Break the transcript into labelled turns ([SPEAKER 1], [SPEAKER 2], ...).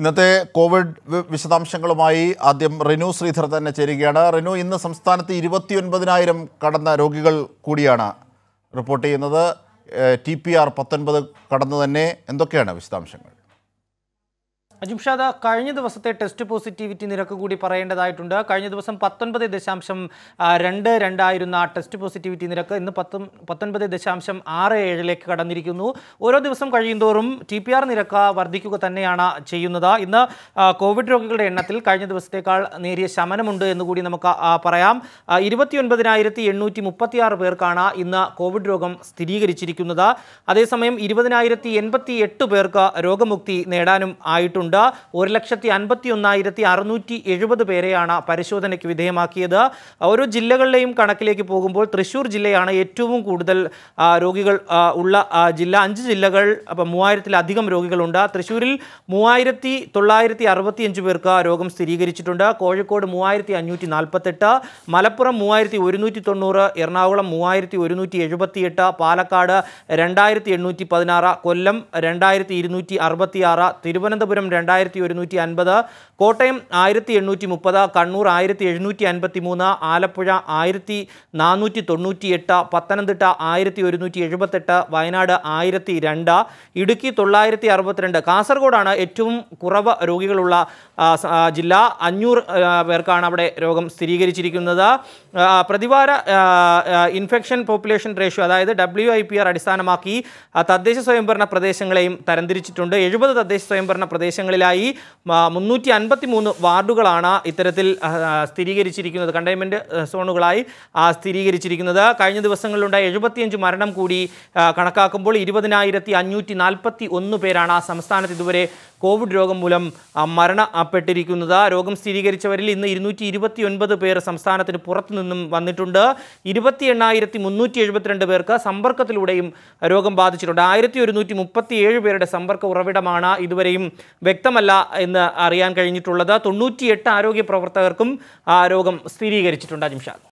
[SPEAKER 1] ഇന്നത്തെ കോവിഡ് വിശദാംശങ്ങളുമായി ആദ്യം റിനു ശ്രീധർ തന്നെ ചേരുകയാണ് റിനു ഇന്ന് സംസ്ഥാനത്ത് ഇരുപത്തിയൊൻപതിനായിരം കടന്ന രോഗികൾ കൂടിയാണ് റിപ്പോർട്ട് ചെയ്യുന്നത് ടി പി ആർ പത്തൊൻപത് കടന്നു തന്നെ എന്തൊക്കെയാണ് വിശദാംശങ്ങൾ
[SPEAKER 2] അജിംഷാദ കഴിഞ്ഞ ദിവസത്തെ ടെസ്റ്റ് പോസിറ്റിവിറ്റി നിരക്ക് കൂടി പറയേണ്ടതായിട്ടുണ്ട് കഴിഞ്ഞ ദിവസം പത്തൊൻപത് ദശാംശം രണ്ട് രണ്ടായിരുന്ന ടെസ്റ്റ് പോസിറ്റിവിറ്റി നിരക്ക് ഇന്ന് പത്ത് പത്തൊൻപത് ദശാംശം ആറ് ഏഴിലേക്ക് കടന്നിരിക്കുന്നു ഓരോ ദിവസം കഴിയുന്തോറും ടി പി ആർ നിരക്ക് വർദ്ധിക്കുക തന്നെയാണ് ചെയ്യുന്നത് ഇന്ന് കോവിഡ് രോഗികളുടെ എണ്ണത്തിൽ കഴിഞ്ഞ ദിവസത്തേക്കാൾ നേരിയ ശമനമുണ്ട് എന്ന് കൂടി നമുക്ക് പറയാം ഇരുപത്തിയൊൻപതിനായിരത്തി എണ്ണൂറ്റി ആറ് പേർക്കാണ് ഇന്ന് കോവിഡ് രോഗം സ്ഥിരീകരിച്ചിരിക്കുന്നത് അതേസമയം ഇരുപതിനായിരത്തി എൺപത്തി എട്ട് പേർക്ക് രോഗമുക്തി നേടാനും ആയിട്ടുണ്ട് ഉണ്ട് ഒരു ലക്ഷത്തി അൻപത്തി ഒന്നായിരത്തി അറുന്നൂറ്റി എഴുപത് പേരെയാണ് പരിശോധനയ്ക്ക് വിധേയമാക്കിയത് ഓരോ ജില്ലകളിലെയും കണക്കിലേക്ക് പോകുമ്പോൾ തൃശ്ശൂർ ജില്ലയാണ് ഏറ്റവും കൂടുതൽ രോഗികൾ ഉള്ള ജില്ല അഞ്ച് ജില്ലകൾ അപ്പം മൂവായിരത്തിലധികം രോഗികളുണ്ട് തൃശ്ശൂരിൽ മൂവായിരത്തി തൊള്ളായിരത്തി അറുപത്തി അഞ്ച് പേർക്ക് രോഗം സ്ഥിരീകരിച്ചിട്ടുണ്ട് കോഴിക്കോട് മൂവായിരത്തി അഞ്ഞൂറ്റി നാൽപ്പത്തെട്ട് മലപ്പുറം മൂവായിരത്തി ഒരുന്നൂറ്റി തൊണ്ണൂറ് എറണാകുളം മൂവായിരത്തി ഒരുന്നൂറ്റി എഴുപത്തിയെട്ട് പാലക്കാട് രണ്ടായിരത്തി എണ്ണൂറ്റി പതിനാറ് കൊല്ലം രണ്ടായിരത്തി ഇരുന്നൂറ്റി അറുപത്തിയാറ് തിരുവനന്തപുരം രണ്ടായിരത്തി ഒരുന്നൂറ്റി അൻപത് കോട്ടയം ആയിരത്തി എണ്ണൂറ്റി മുപ്പത് കണ്ണൂർ ആയിരത്തി എഴുന്നൂറ്റി അൻപത്തി മൂന്ന് ആലപ്പുഴ ആയിരത്തി നാനൂറ്റി തൊണ്ണൂറ്റി എട്ട് പത്തനംതിട്ട ആയിരത്തി ഒരുന്നൂറ്റി എഴുപത്തെട്ട് വയനാട് ആയിരത്തി രണ്ട് ഇടുക്കി തൊള്ളായിരത്തി അറുപത്തിരണ്ട് കാസർഗോഡാണ് ഏറ്റവും കുറവ് രോഗികളുള്ള ജില്ല അഞ്ഞൂറ് പേർക്കാണ് അവിടെ രോഗം സ്ഥിരീകരിച്ചിരിക്കുന്നത് പ്രതിവാര ഇൻഫെക്ഷൻ പോപ്പുലേഷൻ റേഷ്യോ അതായത് ഡബ്ല്യു ഐ പി ആർ അടിസ്ഥാനമാക്കി തദ്ദേശ സ്വയംഭരണ പ്രദേശങ്ങളെയും തരംതിരിച്ചിട്ടുണ്ട് എഴുപത് തദ്ദേശ സ്വയംഭരണ പ്രദേശങ്ങൾ പ്രദേശങ്ങളിലായി മുന്നൂറ്റി അൻപത്തി മൂന്ന് വാർഡുകളാണ് ഇത്തരത്തിൽ സ്ഥിരീകരിച്ചിരിക്കുന്നത് കണ്ടെയ്ൻമെൻറ്റ് സോണുകളായി സ്ഥിരീകരിച്ചിരിക്കുന്നത് കഴിഞ്ഞ ദിവസങ്ങളിലുണ്ടായ എഴുപത്തിയഞ്ച് മരണം കൂടി കണക്കാക്കുമ്പോൾ ഇരുപതിനായിരത്തി അഞ്ഞൂറ്റി നാൽപ്പത്തി ഒന്ന് പേരാണ് ആ സംസ്ഥാനത്ത് ഇതുവരെ കോവിഡ് രോഗം മൂലം മരണപ്പെട്ടിരിക്കുന്നത് രോഗം സ്ഥിരീകരിച്ചവരിൽ ഇന്ന് ഇരുന്നൂറ്റി ഇരുപത്തി ഒൻപത് പേർ സംസ്ഥാനത്തിന് പുറത്തു നിന്നും വന്നിട്ടുണ്ട് ഇരുപത്തി എണ്ണായിരത്തി മുന്നൂറ്റി എഴുപത്തിരണ്ട് പേർക്ക് സമ്പർക്കത്തിലൂടെയും രോഗം ബാധിച്ചിട്ടുണ്ട് ആയിരത്തി ഒരുന്നൂറ്റി മുപ്പത്തി ഏഴ് പേരുടെ സമ്പർക്ക ഉറവിടമാണ് ഇതുവരെയും വ്യക്തമല്ല എന്ന് അറിയാൻ കഴിഞ്ഞിട്ടുള്ളത് തൊണ്ണൂറ്റിയെട്ട് ആരോഗ്യ പ്രവർത്തകർക്കും രോഗം സ്ഥിരീകരിച്ചിട്ടുണ്ട് അജിംഷാദ്